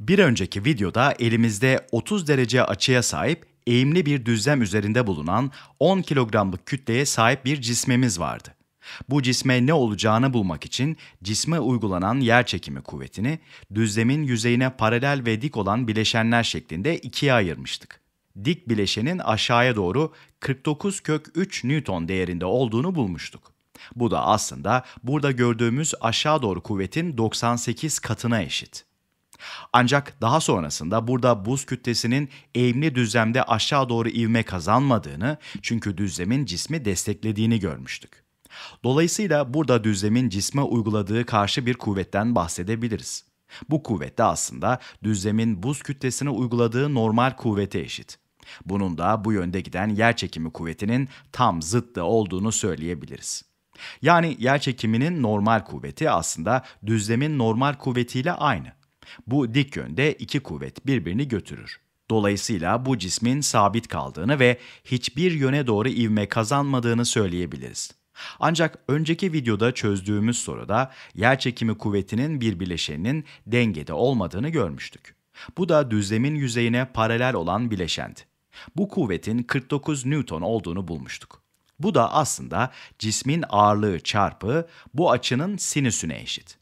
Bir önceki videoda elimizde 30 derece açıya sahip eğimli bir düzlem üzerinde bulunan 10 kilogramlık kütleye sahip bir cismemiz vardı. Bu cisme ne olacağını bulmak için cisme uygulanan yer çekimi kuvvetini düzlemin yüzeyine paralel ve dik olan bileşenler şeklinde ikiye ayırmıştık. Dik bileşenin aşağıya doğru 49 kök 3 Newton değerinde olduğunu bulmuştuk. Bu da aslında burada gördüğümüz aşağı doğru kuvvetin 98 katına eşit. Ancak daha sonrasında burada buz kütlesinin eğimli düzlemde aşağı doğru ivme kazanmadığını çünkü düzlemin cismi desteklediğini görmüştük. Dolayısıyla burada düzlemin cisme uyguladığı karşı bir kuvvetten bahsedebiliriz. Bu kuvvet de aslında düzlemin buz kütlesine uyguladığı normal kuvvete eşit. Bunun da bu yönde giden yer çekimi kuvvetinin tam zıttı olduğunu söyleyebiliriz. Yani yer çekiminin normal kuvveti aslında düzlemin normal kuvvetiyle aynı. Bu dik yönde iki kuvvet birbirini götürür. Dolayısıyla bu cismin sabit kaldığını ve hiçbir yöne doğru ivme kazanmadığını söyleyebiliriz. Ancak önceki videoda çözdüğümüz soruda yerçekimi kuvvetinin bir bileşeninin dengede olmadığını görmüştük. Bu da düzlemin yüzeyine paralel olan bileşendi. Bu kuvvetin 49 Newton olduğunu bulmuştuk. Bu da aslında cismin ağırlığı çarpı bu açının sinüsüne eşit.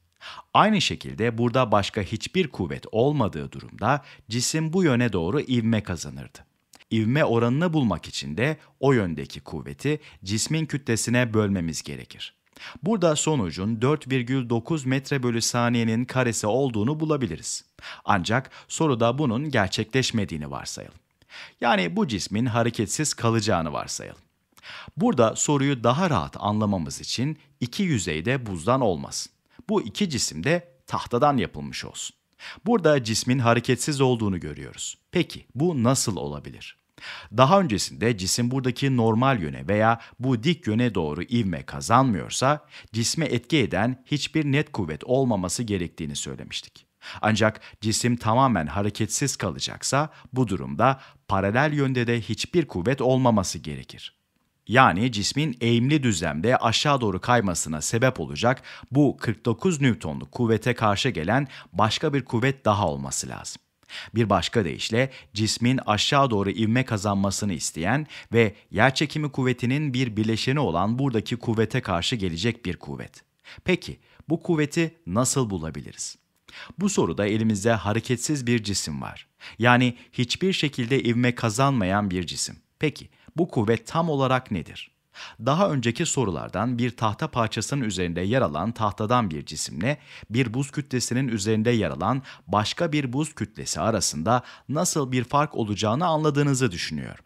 Aynı şekilde burada başka hiçbir kuvvet olmadığı durumda cisim bu yöne doğru ivme kazanırdı. İvme oranını bulmak için de o yöndeki kuvveti cismin kütlesine bölmemiz gerekir. Burada sonucun 4,9 metre bölü saniyenin karesi olduğunu bulabiliriz. Ancak soruda bunun gerçekleşmediğini varsayalım. Yani bu cismin hareketsiz kalacağını varsayalım. Burada soruyu daha rahat anlamamız için iki yüzeyde buzdan olmasın. Bu iki cisim de tahtadan yapılmış olsun. Burada cismin hareketsiz olduğunu görüyoruz. Peki bu nasıl olabilir? Daha öncesinde cisim buradaki normal yöne veya bu dik yöne doğru ivme kazanmıyorsa cisme etki eden hiçbir net kuvvet olmaması gerektiğini söylemiştik. Ancak cisim tamamen hareketsiz kalacaksa bu durumda paralel yönde de hiçbir kuvvet olmaması gerekir yani cismin eğimli düzlemde aşağı doğru kaymasına sebep olacak bu 49 Newton'luk kuvvete karşı gelen başka bir kuvvet daha olması lazım. Bir başka deyişle cismin aşağı doğru ivme kazanmasını isteyen ve yerçekimi kuvvetinin bir bileşeni olan buradaki kuvvete karşı gelecek bir kuvvet. Peki bu kuvveti nasıl bulabiliriz? Bu soruda elimizde hareketsiz bir cisim var. Yani hiçbir şekilde ivme kazanmayan bir cisim. Peki bu kuvvet tam olarak nedir? Daha önceki sorulardan bir tahta parçasının üzerinde yer alan tahtadan bir cisimle bir buz kütlesinin üzerinde yer alan başka bir buz kütlesi arasında nasıl bir fark olacağını anladığınızı düşünüyorum.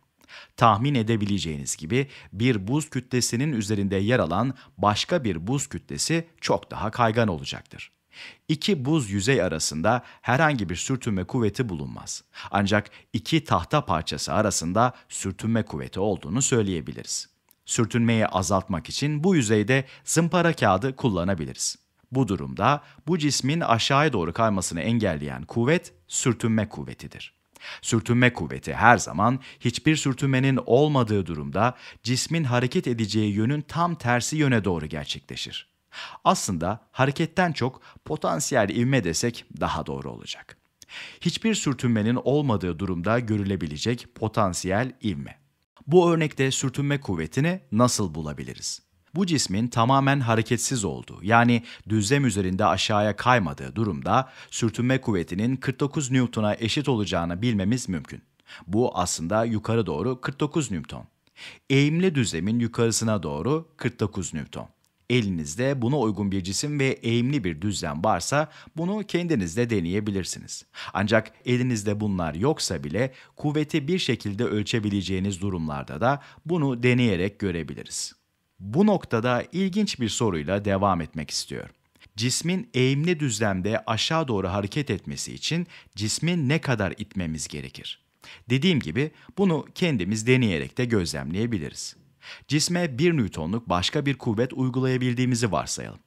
Tahmin edebileceğiniz gibi bir buz kütlesinin üzerinde yer alan başka bir buz kütlesi çok daha kaygan olacaktır. İki buz yüzey arasında herhangi bir sürtünme kuvveti bulunmaz. Ancak iki tahta parçası arasında sürtünme kuvveti olduğunu söyleyebiliriz. Sürtünmeyi azaltmak için bu yüzeyde zımpara kağıdı kullanabiliriz. Bu durumda bu cismin aşağıya doğru kaymasını engelleyen kuvvet sürtünme kuvvetidir. Sürtünme kuvveti her zaman hiçbir sürtünmenin olmadığı durumda cismin hareket edeceği yönün tam tersi yöne doğru gerçekleşir. Aslında hareketten çok potansiyel ivme desek daha doğru olacak. Hiçbir sürtünmenin olmadığı durumda görülebilecek potansiyel ivme. Bu örnekte sürtünme kuvvetini nasıl bulabiliriz? Bu cismin tamamen hareketsiz olduğu yani düzlem üzerinde aşağıya kaymadığı durumda sürtünme kuvvetinin 49 Newton'a eşit olacağını bilmemiz mümkün. Bu aslında yukarı doğru 49 Newton. Eğimli düzlemin yukarısına doğru 49 Newton. Elinizde buna uygun bir cisim ve eğimli bir düzlem varsa bunu kendinizde deneyebilirsiniz. Ancak elinizde bunlar yoksa bile kuvveti bir şekilde ölçebileceğiniz durumlarda da bunu deneyerek görebiliriz. Bu noktada ilginç bir soruyla devam etmek istiyorum cismin eğimli düzlemde aşağı doğru hareket etmesi için cismin ne kadar itmemiz gerekir? Dediğim gibi bunu kendimiz deneyerek de gözlemleyebiliriz. Cisme 1 Newton'luk başka bir kuvvet uygulayabildiğimizi varsayalım.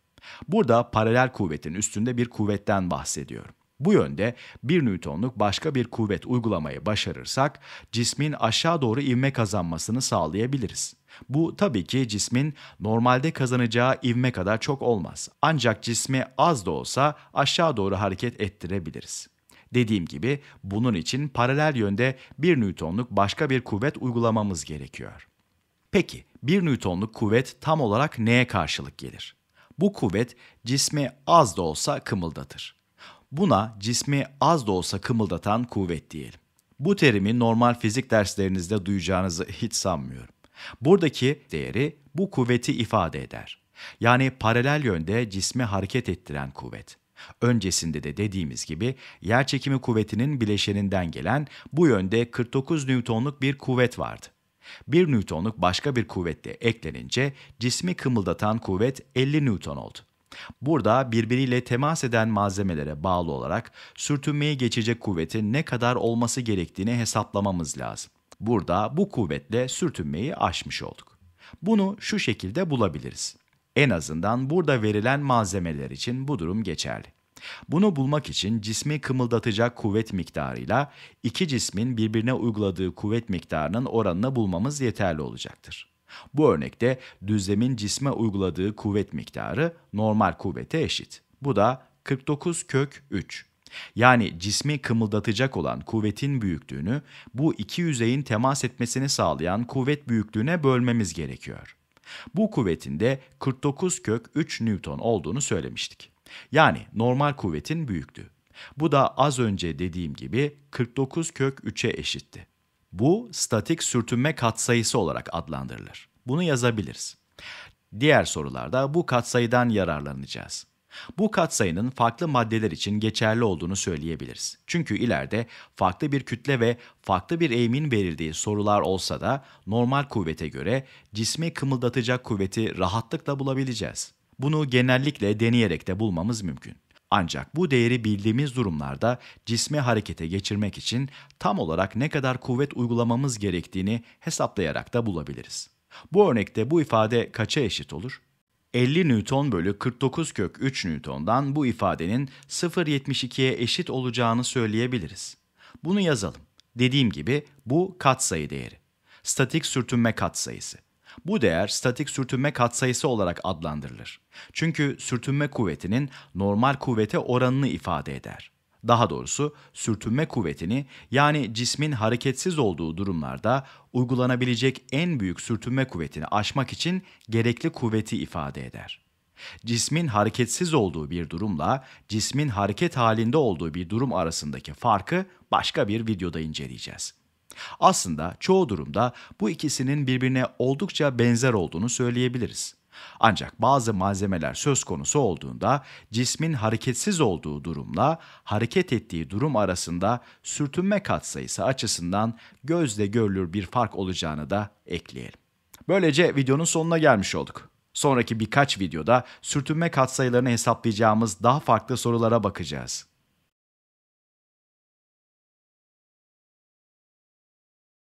Burada paralel kuvvetin üstünde bir kuvvetten bahsediyorum. Bu yönde 1 Newton'luk başka bir kuvvet uygulamayı başarırsak cismin aşağı doğru ivme kazanmasını sağlayabiliriz. Bu tabii ki cismin normalde kazanacağı ivme kadar çok olmaz. Ancak cismi az da olsa aşağı doğru hareket ettirebiliriz. Dediğim gibi bunun için paralel yönde 1 Newton'luk başka bir kuvvet uygulamamız gerekiyor. Peki 1 Newton'luk kuvvet tam olarak neye karşılık gelir? Bu kuvvet cismi az da olsa kımıldatır. Buna cismi az da olsa kımıldatan kuvvet diyelim. Bu terimi normal fizik derslerinizde duyacağınızı hiç sanmıyorum. Buradaki değeri bu kuvveti ifade eder. Yani paralel yönde cismi hareket ettiren kuvvet. Öncesinde de dediğimiz gibi yerçekimi kuvvetinin bileşeninden gelen bu yönde 49 Newton'luk bir kuvvet vardı. 1 Newton'luk başka bir kuvvet eklenince cismi kımıldatan kuvvet 50 Newton oldu. Burada birbiriyle temas eden malzemelere bağlı olarak sürtünmeyi geçecek kuvvetin ne kadar olması gerektiğini hesaplamamız lazım. Burada bu kuvvetle sürtünmeyi aşmış olduk. Bunu şu şekilde bulabiliriz. En azından burada verilen malzemeler için bu durum geçerli. Bunu bulmak için cismi kımıldatacak kuvvet miktarıyla iki cismin birbirine uyguladığı kuvvet miktarının oranını bulmamız yeterli olacaktır. Bu örnekte düzlemin cisme uyguladığı kuvvet miktarı normal kuvvete eşit. Bu da 49 kök 3. Yani cismi kımıldatacak olan kuvvetin büyüklüğünü bu iki yüzeyin temas etmesini sağlayan kuvvet büyüklüğüne bölmemiz gerekiyor. Bu kuvvetin de 49 kök 3 Newton olduğunu söylemiştik. Yani normal kuvvetin büyüktü. Bu da az önce dediğim gibi 49 kök 3'e eşitti. Bu statik sürtünme katsayısı olarak adlandırılır. Bunu yazabiliriz. Diğer sorularda bu katsayıdan yararlanacağız. Bu katsayının farklı maddeler için geçerli olduğunu söyleyebiliriz. Çünkü ileride farklı bir kütle ve farklı bir eğimin verildiği sorular olsa da normal kuvvete göre cismi kımıldatacak kuvveti rahatlıkla bulabileceğiz. Bunu genellikle deneyerek de bulmamız mümkün. Ancak bu değeri bildiğimiz durumlarda cismi harekete geçirmek için tam olarak ne kadar kuvvet uygulamamız gerektiğini hesaplayarak da bulabiliriz. Bu örnekte bu ifade kaça eşit olur? 50 Newton bölü 49 kök 3 Newton'dan bu ifadenin 0.72'ye eşit olacağını söyleyebiliriz. Bunu yazalım. Dediğim gibi bu katsayı değeri. Statik sürtünme katsayısı. Bu değer statik sürtünme katsayısı olarak adlandırılır. Çünkü sürtünme kuvvetinin normal kuvvete oranını ifade eder. Daha doğrusu sürtünme kuvvetini yani cismin hareketsiz olduğu durumlarda uygulanabilecek en büyük sürtünme kuvvetini aşmak için gerekli kuvveti ifade eder. Cismin hareketsiz olduğu bir durumla cismin hareket halinde olduğu bir durum arasındaki farkı başka bir videoda inceleyeceğiz. Aslında çoğu durumda bu ikisinin birbirine oldukça benzer olduğunu söyleyebiliriz. Ancak bazı malzemeler söz konusu olduğunda cismin hareketsiz olduğu durumla hareket ettiği durum arasında sürtünme katsayısı açısından gözle görülür bir fark olacağını da ekleyelim. Böylece videonun sonuna gelmiş olduk. Sonraki birkaç videoda sürtünme katsayılarını hesaplayacağımız daha farklı sorulara bakacağız.